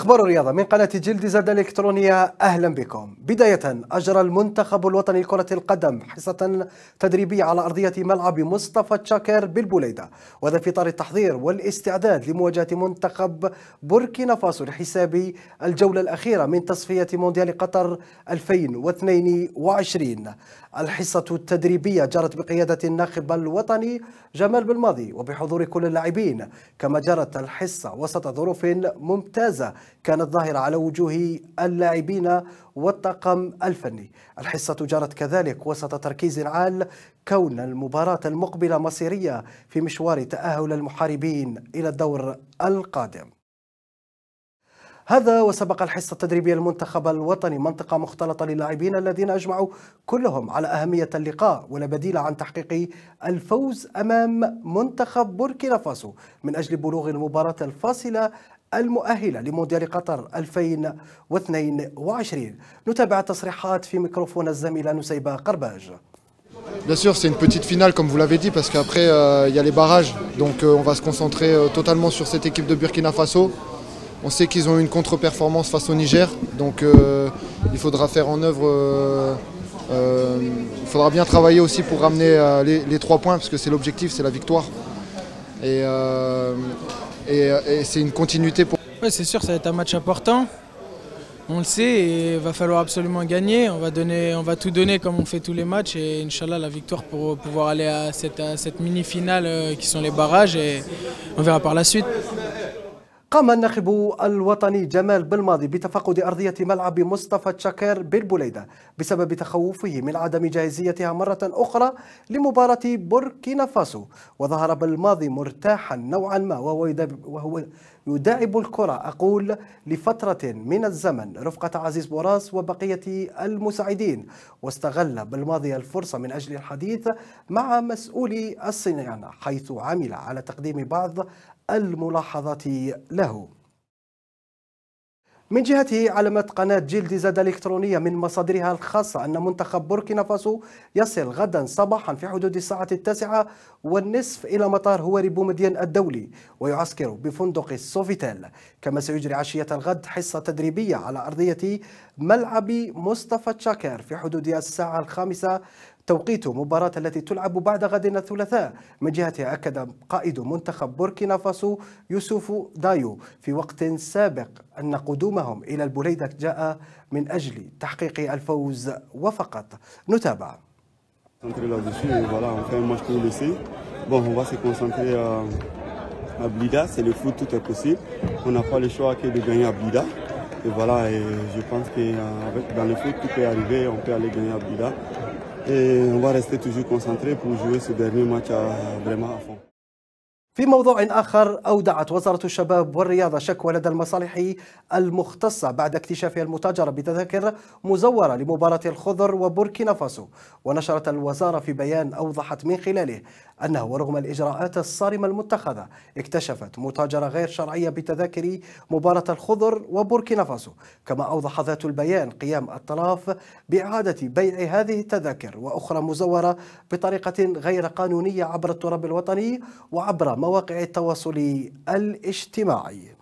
أخبار الرياضة من قناة جلد زاد الإلكترونية أهلا بكم بداية أجرى المنتخب الوطني لكرة القدم حصة تدريبية على أرضية ملعب مصطفى تشاكر بالبوليدة وهذا في إطار التحضير والاستعداد لمواجهة منتخب بوركينا فاسو لحساب الجولة الأخيرة من تصفية مونديال قطر 2022 الحصة التدريبية جرت بقيادة الناخب الوطني جمال بالماضي وبحضور كل اللاعبين كما جرت الحصة وسط ظروف ممتازة كانت ظاهرة على وجوه اللاعبين والطاقم الفني الحصة جرت كذلك وسط تركيز عال كون المباراة المقبلة مصيرية في مشوار تأهل المحاربين إلى الدور القادم هذا وسبق الحصة التدريبية المنتخب الوطني منطقة مختلطة للاعبين الذين أجمعوا كلهم على أهمية اللقاء ولا بديل عن تحقيق الفوز أمام منتخب بوركينا فاسو من أجل بلوغ المباراة الفاصلة Bien sûr, c'est une petite finale, comme vous l'avez dit, parce qu'après, euh, il y a les barrages. Donc, euh, on va se concentrer euh, totalement sur cette équipe de Burkina Faso. On sait qu'ils ont eu une contre-performance face au Niger. Donc, il faudra faire en œuvre. il faudra bien travailler aussi pour ramener les, trois points, parce que c'est l'objectif, c'est la victoire. Et euh, et, c'est une continuité pour. Oui, c'est sûr, ça va être un match important. On le sait et il va falloir absolument gagner. On va, donner, on va tout donner comme on fait tous les matchs et Inch'Allah la victoire pour pouvoir aller à cette mini-finale euh, qui sont les barrages et on verra par la suite. قام الناخب الوطني جمال بالماضي بتفقد أرضية ملعب مصطفى تشاكر بالبليدة بسبب تخوفه من عدم جاهزيتها مرة أخرى لمباراة بوركينا فاسو وظهر بالماضي مرتاحا نوعا ما وهو يداعب الكرة أقول لفترة من الزمن رفقة عزيز بوراس وبقية المساعدين واستغل بالماضي الفرصة من أجل الحديث مع مسؤولي الصناعة حيث عمل على تقديم بعض الملاحظة له من جهته علمت قناة جلد زاد الإلكترونية من مصادرها الخاصة أن منتخب بوركينا فاسو يصل غدا صباحا في حدود الساعة التاسعة والنصف إلى مطار هواري بومدين الدولي ويعسكر بفندق السوفيتيل كما سيجري عشية الغد حصة تدريبية على أرضية ملعب مصطفى تشاكر في حدود الساعة الخامسة توقيت مباراة التي تلعب بعد غد الثلاثاء من جهته أكد قائد منتخب بوركينا فاسو يوسف دايو في وقت سابق أن قدومهم إلى البوليدك جاء من أجل تحقيق الفوز وفقط نتابع à Blida, c'est le foot, tout est possible. On n'a pas le choix que de gagner à Blida. Et voilà, et je pense que dans le foot, tout peut arriver, on peut aller gagner à Blida. في موضوع آخر أودعت وزارة الشباب والرياضة شكوى لدى المصالح المختصة بعد اكتشافها المتاجرة بتذاكر مزورة لمباراة الخضر وبوركينا فاسو ونشرت الوزارة في بيان أوضحت من خلاله أنه رغم الإجراءات الصارمة المتخذة اكتشفت متاجرة غير شرعية بتذاكر مباراة الخضر وبوركينا فاسو كما أوضح ذات البيان قيام الطرف بإعادة بيع هذه التذاكر وأخرى مزورة بطريقة غير قانونية عبر التراب الوطني وعبر مواقع التواصل الاجتماعي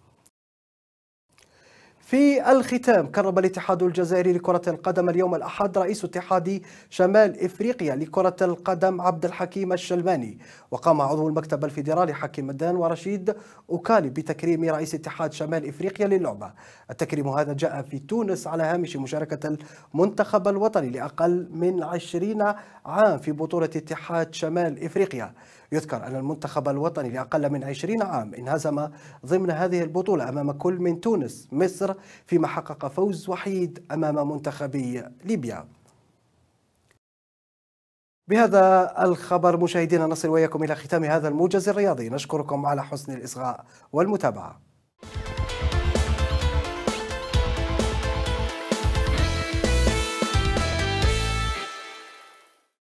في الختام كرم الاتحاد الجزائري لكرة القدم اليوم الأحد رئيس اتحاد شمال إفريقيا لكرة القدم عبد الحكيم الشلماني وقام عضو المكتب الفيدرالي حكيم مدان ورشيد أوكالي بتكريم رئيس اتحاد شمال إفريقيا للعبة التكريم هذا جاء في تونس على هامش مشاركة المنتخب الوطني لأقل من 20 عام في بطولة اتحاد شمال إفريقيا يذكر أن المنتخب الوطني لأقل من 20 عام انهزم ضمن هذه البطولة أمام كل من تونس مصر فيما حقق فوز وحيد أمام منتخبي ليبيا بهذا الخبر مشاهدينا نصل وإياكم إلى ختام هذا الموجز الرياضي نشكركم على حسن الإصغاء والمتابعة